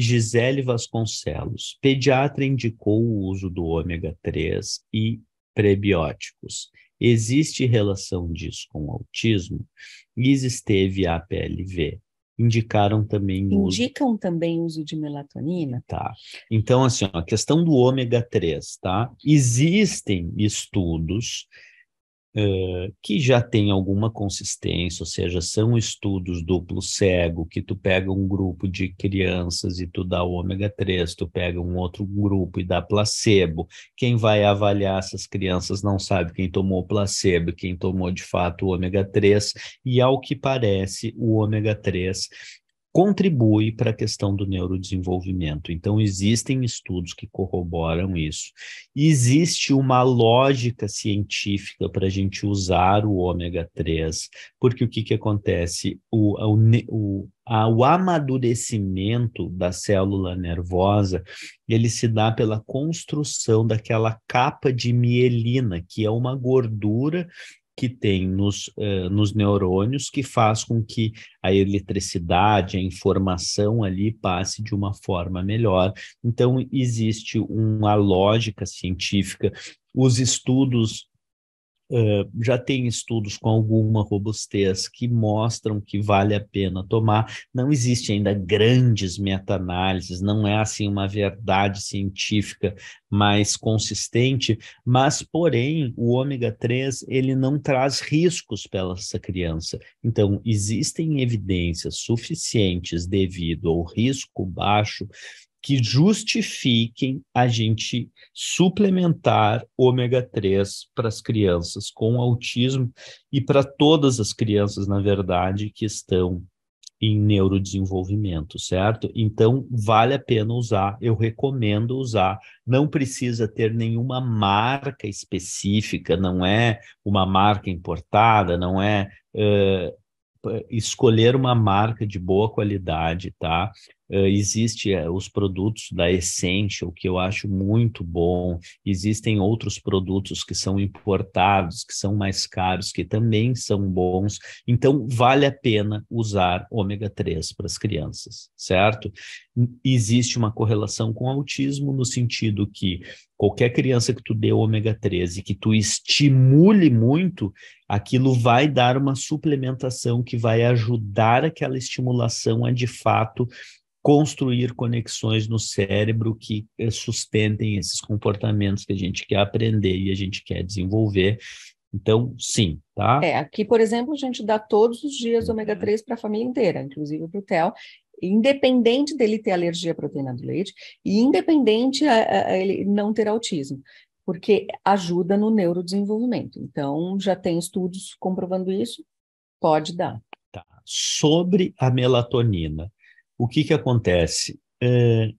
Gisele Vasconcelos, pediatra indicou o uso do ômega 3 e prebióticos. Existe relação disso com autismo? Liz esteve a PLV. Indicaram também Indicam uso. Indicam também uso de melatonina? Tá. Então, assim, a questão do ômega 3, tá? Existem estudos que já tem alguma consistência, ou seja, são estudos duplo cego, que tu pega um grupo de crianças e tu dá o ômega 3, tu pega um outro grupo e dá placebo. Quem vai avaliar essas crianças não sabe quem tomou placebo, quem tomou de fato o ômega 3, e ao que parece, o ômega 3 contribui para a questão do neurodesenvolvimento. Então, existem estudos que corroboram isso. Existe uma lógica científica para a gente usar o ômega 3, porque o que, que acontece? O, o, o, o amadurecimento da célula nervosa, ele se dá pela construção daquela capa de mielina, que é uma gordura que tem nos, uh, nos neurônios que faz com que a eletricidade, a informação ali passe de uma forma melhor. Então, existe uma lógica científica, os estudos Uh, já tem estudos com alguma robustez que mostram que vale a pena tomar. Não existe ainda grandes meta-análises, não é assim uma verdade científica mais consistente, mas porém o ômega 3 ele não traz riscos para essa criança. Então existem evidências suficientes devido ao risco baixo que justifiquem a gente suplementar ômega 3 para as crianças com autismo e para todas as crianças, na verdade, que estão em neurodesenvolvimento, certo? Então, vale a pena usar, eu recomendo usar. Não precisa ter nenhuma marca específica, não é uma marca importada, não é. Uh, escolher uma marca de boa qualidade, tá? Uh, existe uh, os produtos da Essential, que eu acho muito bom, existem outros produtos que são importados, que são mais caros, que também são bons, então vale a pena usar ômega 3 para as crianças, certo? Existe uma correlação com autismo no sentido que qualquer criança que tu dê ômega 3 e que tu estimule muito, aquilo vai dar uma suplementação que vai ajudar aquela estimulação a de fato construir conexões no cérebro que eh, sustentem esses comportamentos que a gente quer aprender e a gente quer desenvolver. Então, sim, tá? É, aqui, por exemplo, a gente dá todos os dias uhum. ômega 3 para a família inteira, inclusive para o Theo, independente dele ter alergia à proteína do leite e independente a, eh, a eh, ele não ter autismo, porque ajuda no neurodesenvolvimento. Então, já tem estudos comprovando isso, pode dar. Tá. Sobre a melatonina, o que, que acontece? É,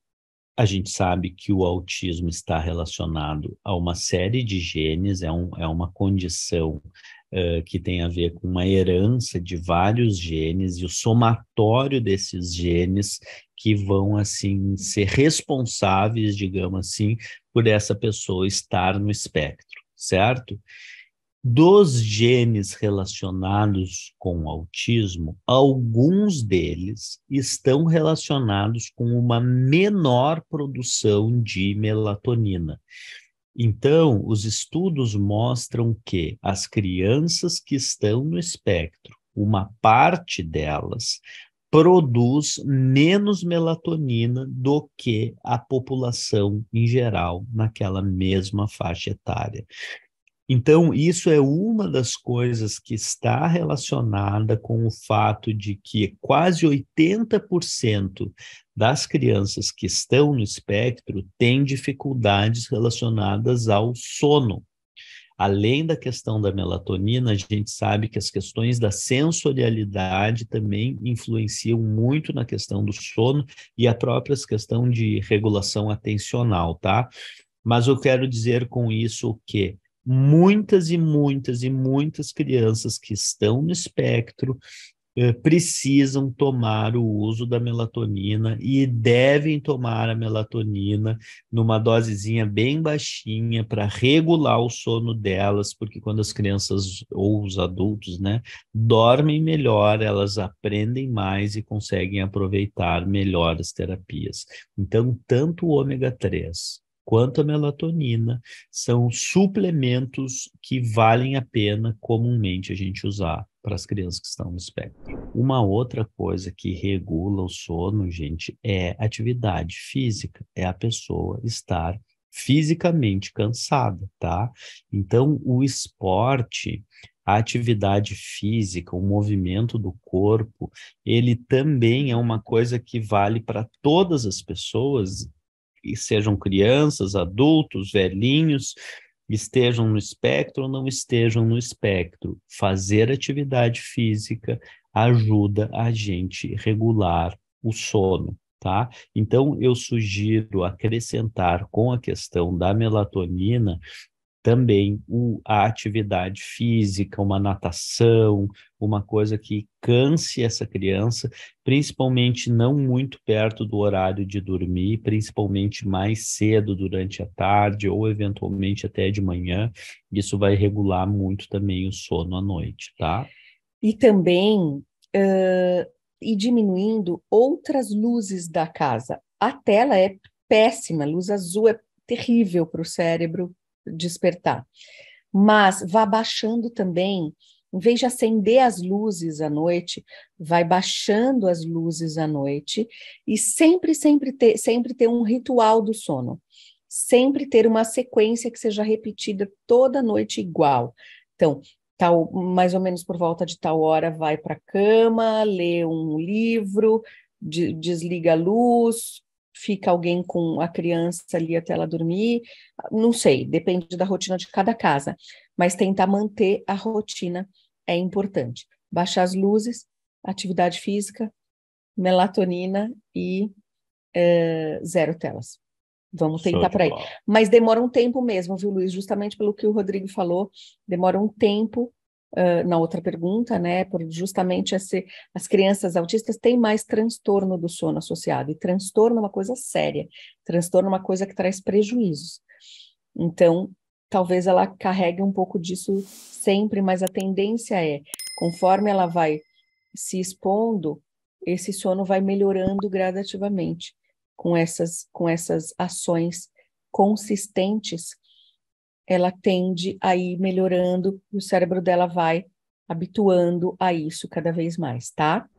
a gente sabe que o autismo está relacionado a uma série de genes, é, um, é uma condição é, que tem a ver com uma herança de vários genes e o somatório desses genes que vão, assim, ser responsáveis, digamos assim, por essa pessoa estar no espectro, certo? Dos genes relacionados com o autismo, alguns deles estão relacionados com uma menor produção de melatonina. Então, os estudos mostram que as crianças que estão no espectro, uma parte delas produz menos melatonina do que a população em geral naquela mesma faixa etária. Então, isso é uma das coisas que está relacionada com o fato de que quase 80% das crianças que estão no espectro têm dificuldades relacionadas ao sono. Além da questão da melatonina, a gente sabe que as questões da sensorialidade também influenciam muito na questão do sono e a própria questão de regulação atencional, tá? Mas eu quero dizer com isso o quê? muitas e muitas e muitas crianças que estão no espectro eh, precisam tomar o uso da melatonina e devem tomar a melatonina numa dosezinha bem baixinha para regular o sono delas, porque quando as crianças ou os adultos, né, dormem melhor, elas aprendem mais e conseguem aproveitar melhor as terapias. Então, tanto o ômega 3 quanto a melatonina são suplementos que valem a pena comumente a gente usar para as crianças que estão no espectro. Uma outra coisa que regula o sono, gente, é atividade física, é a pessoa estar fisicamente cansada, tá? Então, o esporte, a atividade física, o movimento do corpo, ele também é uma coisa que vale para todas as pessoas sejam crianças, adultos, velhinhos, estejam no espectro ou não estejam no espectro. Fazer atividade física ajuda a gente regular o sono, tá? Então eu sugiro acrescentar com a questão da melatonina também o, a atividade física, uma natação, uma coisa que canse essa criança, principalmente não muito perto do horário de dormir, principalmente mais cedo durante a tarde ou eventualmente até de manhã. Isso vai regular muito também o sono à noite, tá? E também uh, e diminuindo outras luzes da casa. A tela é péssima, luz azul é terrível para o cérebro, despertar. Mas vá baixando também, em vez de acender as luzes à noite, vai baixando as luzes à noite e sempre, sempre ter, sempre ter um ritual do sono. Sempre ter uma sequência que seja repetida toda noite igual. Então, tal, mais ou menos por volta de tal hora, vai para a cama, lê um livro, de, desliga a luz, fica alguém com a criança ali até ela dormir, não sei, depende da rotina de cada casa, mas tentar manter a rotina é importante. Baixar as luzes, atividade física, melatonina e é, zero telas. Vamos tentar por aí. Mas demora um tempo mesmo, viu, Luiz? Justamente pelo que o Rodrigo falou, demora um tempo na outra pergunta, né, por justamente esse, as crianças autistas têm mais transtorno do sono associado, e transtorno é uma coisa séria, transtorno é uma coisa que traz prejuízos. Então, talvez ela carregue um pouco disso sempre, mas a tendência é, conforme ela vai se expondo, esse sono vai melhorando gradativamente com essas, com essas ações consistentes ela tende a ir melhorando e o cérebro dela vai habituando a isso cada vez mais, tá?